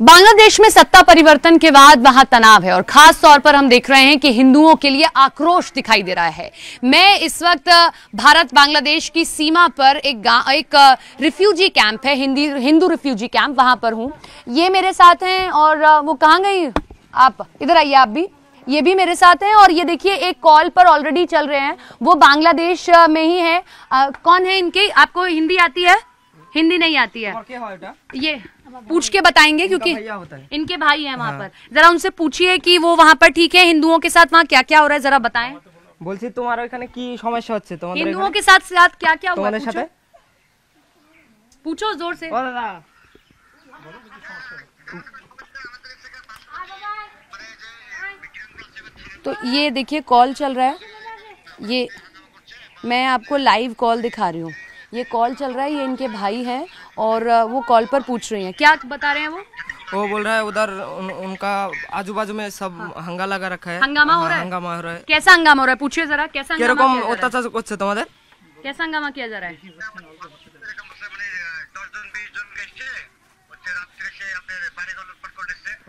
बांग्लादेश में सत्ता परिवर्तन के बाद वहां तनाव है और खास तौर पर हम देख रहे हैं कि हिंदुओं के लिए आक्रोश दिखाई दे रहा है मैं इस वक्त भारत बांग्लादेश की सीमा पर एक एक रिफ्यूजी कैंप है हिंदी हिंदू रिफ्यूजी कैंप वहां पर हूं ये मेरे साथ हैं और वो कहाँ गई आप इधर आइए आप भी ये भी मेरे साथ हैं और ये देखिए एक कॉल पर ऑलरेडी चल रहे हैं वो बांग्लादेश में ही है आ, कौन है इनकी आपको हिंदी आती है हिंदी नहीं आती है ये पूछ के बताएंगे क्योंकि होता है। इनके भाई है वहाँ हाँ। पर जरा उनसे पूछिए कि वो वहाँ पर ठीक है हिंदुओं के साथ वहाँ क्या क्या हो रहा है जरा बताए বলছি তোমার की समस्या हिंदुओं के साथ साथ क्या क्या हुआ पूछो, जोर से तो ये देखिए कॉल चल रहा है ये मैं आपको लाइव कॉल दिखा रही हूँ ये कॉल चल रहा है ये इनके भाई हैं और वो कॉल पर पूछ रही हैं क्या बता रहे हैं वो वो बोल रहा है उधर उन, उनका आजू बाजू में सब हाँ। हंगा लगा रखा है हंगामा हाँ, हो रहा है हंगामा हो रहा है कैसा हंगामा हो रहा है पूछिए जरा कैसा था कुछ করছে कैसा हंगामा किया जा रहा है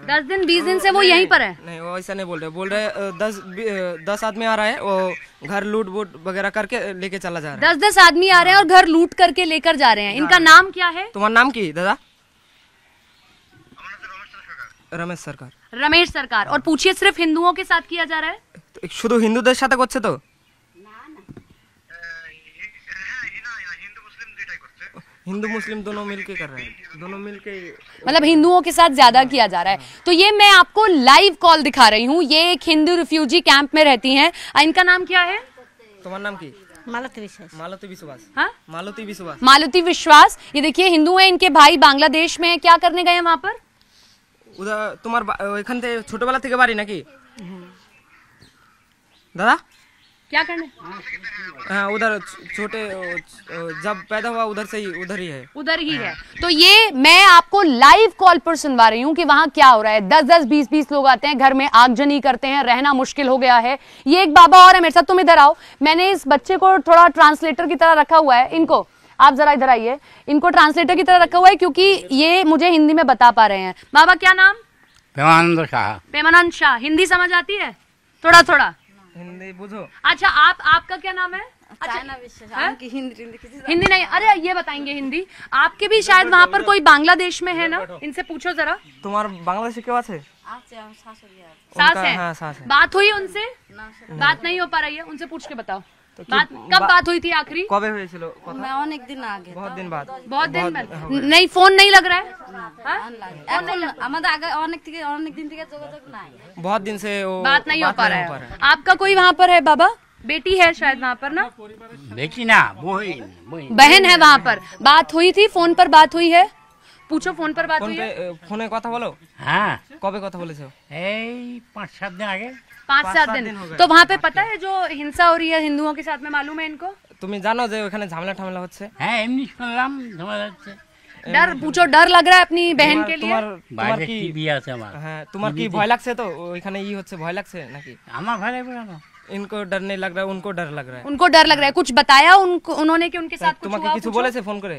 दस दिन बीस दिन से वो यहीं पर है नहीं वो ऐसा नहीं बोल रहे बोल रहे दस दस आदमी आ रहा है वो घर लूट वूट वगैरह करके लेके चला जा रहा है दस दस आदमी आ रहे हैं और घर लूट करके लेकर जा रहे हैं इनका नाम क्या है तुम्हारा नाम की दादा रमेश सरकार रमेश सरकार और पूछिए सिर्फ हिंदुओं के साथ किया जा रहा है शुरू हिंदू সাথে করছে तो हिंदू मुस्लिम दोनों मिलके कर रहे हैं दोनों मिलके मतलब हिंदुओं के साथ ज्यादा किया जा रहा है तो ये मैं आपको लाइव कॉल दिखा रही हूँ ये एक हिंदू रिफ्यूजी कैंप में रहती हैं इनका नाम क्या है तुम्हारा नाम की मालती विश्वास मालती विश्वास हाँ? मालती विश्वास विश्वास ये देखिए हिंदू है इनके भाई बांग्लादेश में क्या करने गए वहाँ पर उधर तुम्हारे छोटे वाला थे ना कि हम्म। दादा क्या करना है हाँ, उधर छोटे जब पैदा हुआ उधर से ही उधर ही है उधर ही है हाँ। तो ये मैं आपको लाइव कॉल पर सुनवा रही हूँ कि वहाँ क्या हो रहा है दस दस बीस बीस लोग आते हैं घर में आगजनी करते हैं रहना मुश्किल हो गया है ये एक बाबा और है मेरे साथ तुम इधर आओ मैंने इस बच्चे को थोड़ा ट्रांसलेटर की तरह रखा हुआ है इनको आप जरा इधर आइए इनको ट्रांसलेटर की तरह रखा हुआ है क्योंकि ये मुझे हिंदी में बता पा रहे हैं बाबा क्या नाम पेमानंद शाह पेमानंद शाह हिंदी समझ आती है थोड़ा थोड़ा हिंदी बुझो अच्छा आप आपका क्या नाम है अच्छा की हिंदी हिंदी नहीं अरे ये बताएंगे हिंदी आपके भी शायद वहाँ पर कोई बांग्लादेश में है ना इनसे पूछो जरा तुम्हारा बांग्लादेश के पास है हाँ, सास है बात हुई उनसे बात नहीं हो पा रही है उनसे पूछ के बताओ तो कब बात हुई थी आखिरी नहीं फोन नहीं लग रहा है हाँ? हाँ? तो बहुत दिन से बात नहीं हो पा रहा है आपका कोई वहाँ पर है बाबा बेटी है शायद वहाँ पर ना बेटी ना बहन है वहाँ पर बात हुई थी फोन पर बात हुई है পুছো ফোন পর বাত হই ফোনে কথা বলো हाँ কবে কথা বলেছো এই 5 7 दिन आगे पाँच सात दिन तो वहाँ पे पता है जो हिंसा हो रही है हिंदुओं के साथ में मालूम है इनको তুমি জানো যে ওখানে ঝামেলা ঠামেলা হচ্ছে হ্যাঁ এমনি শুনলাম ঝামেলা হচ্ছে डर पूछो डर लग रहा है अपनी बहन के लिए তোমার তোমার কি বিয়ে আছে আমার হ্যাঁ তোমার কি ভয় লাগছে তো ওখানে ই হচ্ছে ভয় লাগছে নাকি আমার ভয় লাগবে না इनको डर नहीं लग रहा है उनको डर लग रहा है उनको डर लग रहा है कुछ बताया उनको उन्होंने कि उनके साथ तो कुछ हुआ तुम्हें किसी बोले से फोन करे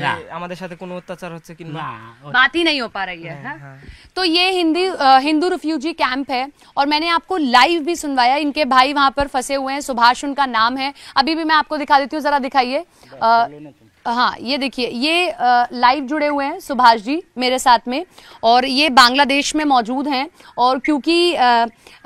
हमारे साथ कोनो अत्याचार হচ্ছে কিংবা बात ही नहीं हो पा रही है, हाँ? तो ये हिंदी हिंदू रिफ्यूजी कैंप है और मैंने आपको लाइव भी सुनवाया इनके भाई वहां पर फंसे हुए हैं सुभाष उनका नाम है अभी भी मैं आपको दिखा देती हूँ जरा दिखाइए हाँ ये देखिए ये लाइव जुड़े हुए हैं सुभाष जी मेरे साथ में और ये बांग्लादेश में मौजूद हैं और क्योंकि आ,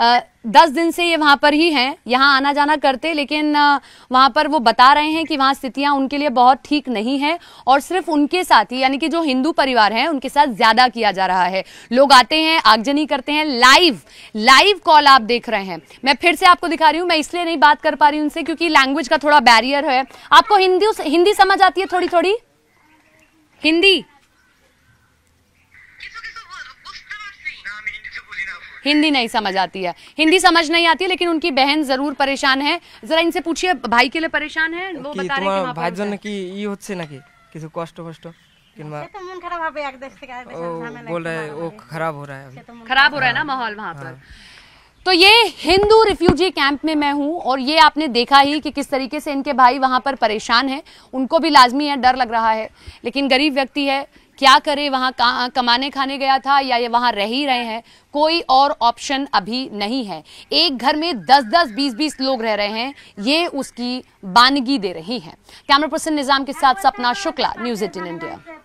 आ, दस दिन से ये वहां पर ही हैं यहाँ आना जाना करते लेकिन वहां पर वो बता रहे हैं कि वहां स्थितियां उनके लिए बहुत ठीक नहीं है और सिर्फ उनके साथ ही यानी कि जो हिंदू परिवार हैं उनके साथ ज़्यादा किया जा रहा है लोग आते हैं आगजनी करते हैं लाइव लाइव कॉल आप देख रहे हैं मैं फिर से आपको दिखा रही हूँ मैं इसलिए नहीं बात कर पा रही उनसे क्योंकि लैंग्वेज का थोड़ा बैरियर है आपको हिंदी हिंदी समझ आती है थोड़ी थोड़ी हिंदी हिंदी नहीं समझ आती है हिंदी समझ नहीं आती है लेकिन उनकी बहन जरूर परेशान है जरा इनसे पूछिए भाई के लिए परेशान है वो बता रहे हैं ভাইয়ের জন্য की ই হচ্ছে নাকি কিছু हो रहा है अच्छा, तो खराब हो रहा है ना हाँ। माहौल वहां पर हाँ। तो ये हिंदू रिफ्यूजी कैंप में मैं हूँ और ये आपने देखा ही कि किस तरीके से इनके भाई वहाँ पर परेशान हैं उनको भी लाजमी है डर लग रहा है लेकिन गरीब व्यक्ति है क्या करे वहाँ कमाने खाने गया था या ये वहाँ रह ही रहे हैं कोई और ऑप्शन अभी नहीं है एक घर में 10-10, 20-20 लोग रह रहे हैं ये उसकी बानगी दे रही है कैमरा पर्सन निजाम के साथ सपना शुक्ला न्यूज एटीन इंडिया